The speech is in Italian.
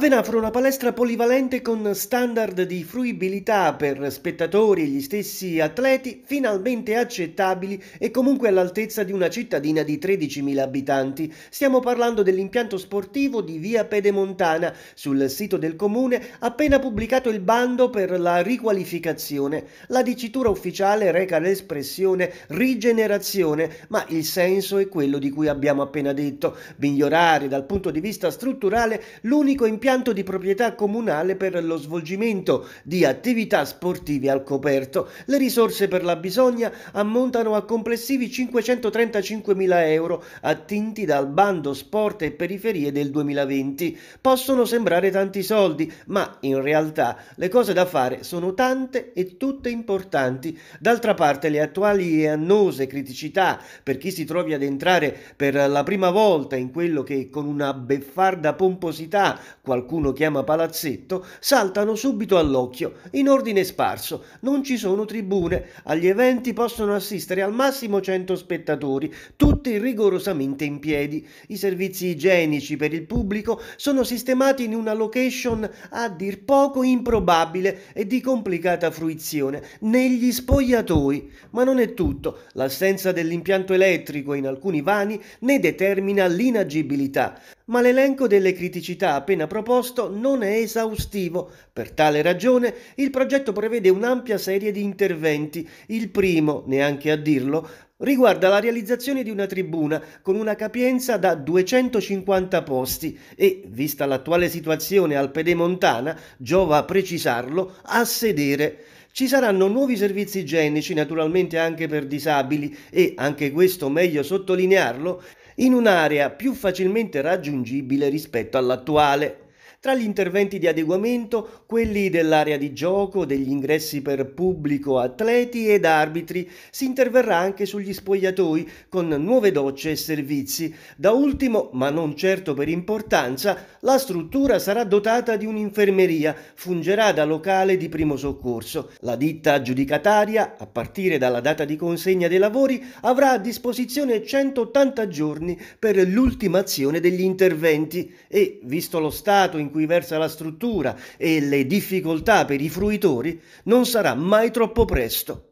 Venafro una palestra polivalente con standard di fruibilità per spettatori e gli stessi atleti finalmente accettabili e comunque all'altezza di una cittadina di 13.000 abitanti. Stiamo parlando dell'impianto sportivo di Via Pedemontana. Sul sito del comune appena pubblicato il bando per la riqualificazione. La dicitura ufficiale reca l'espressione rigenerazione, ma il senso è quello di cui abbiamo appena detto, migliorare dal punto di vista strutturale l'unico impianto impianto di proprietà comunale per lo svolgimento di attività sportive al coperto. Le risorse per la bisogna ammontano a complessivi 535.000 euro attinti dal bando Sport e Periferie del 2020. Possono sembrare tanti soldi, ma in realtà le cose da fare sono tante e tutte importanti. D'altra parte le attuali e annose criticità per chi si trovi ad entrare per la prima volta in quello che con una beffarda pomposità qualcuno qualcuno chiama palazzetto saltano subito all'occhio, in ordine sparso, non ci sono tribune, agli eventi possono assistere al massimo 100 spettatori, tutti rigorosamente in piedi. I servizi igienici per il pubblico sono sistemati in una location a dir poco improbabile e di complicata fruizione, negli spogliatoi. Ma non è tutto, l'assenza dell'impianto elettrico in alcuni vani ne determina l'inagibilità ma l'elenco delle criticità appena proposto non è esaustivo. Per tale ragione il progetto prevede un'ampia serie di interventi. Il primo, neanche a dirlo, riguarda la realizzazione di una tribuna con una capienza da 250 posti e, vista l'attuale situazione al pedemontana, giova a precisarlo, a sedere. Ci saranno nuovi servizi igienici, naturalmente anche per disabili e, anche questo meglio sottolinearlo, in un'area più facilmente raggiungibile rispetto all'attuale. Tra gli interventi di adeguamento, quelli dell'area di gioco, degli ingressi per pubblico, atleti ed arbitri, si interverrà anche sugli spogliatoi con nuove docce e servizi. Da ultimo, ma non certo per importanza, la struttura sarà dotata di un'infermeria, fungerà da locale di primo soccorso. La ditta aggiudicataria, a partire dalla data di consegna dei lavori, avrà a disposizione 180 giorni per l'ultimazione degli interventi e, visto lo stato in cui versa la struttura e le difficoltà per i fruitori non sarà mai troppo presto.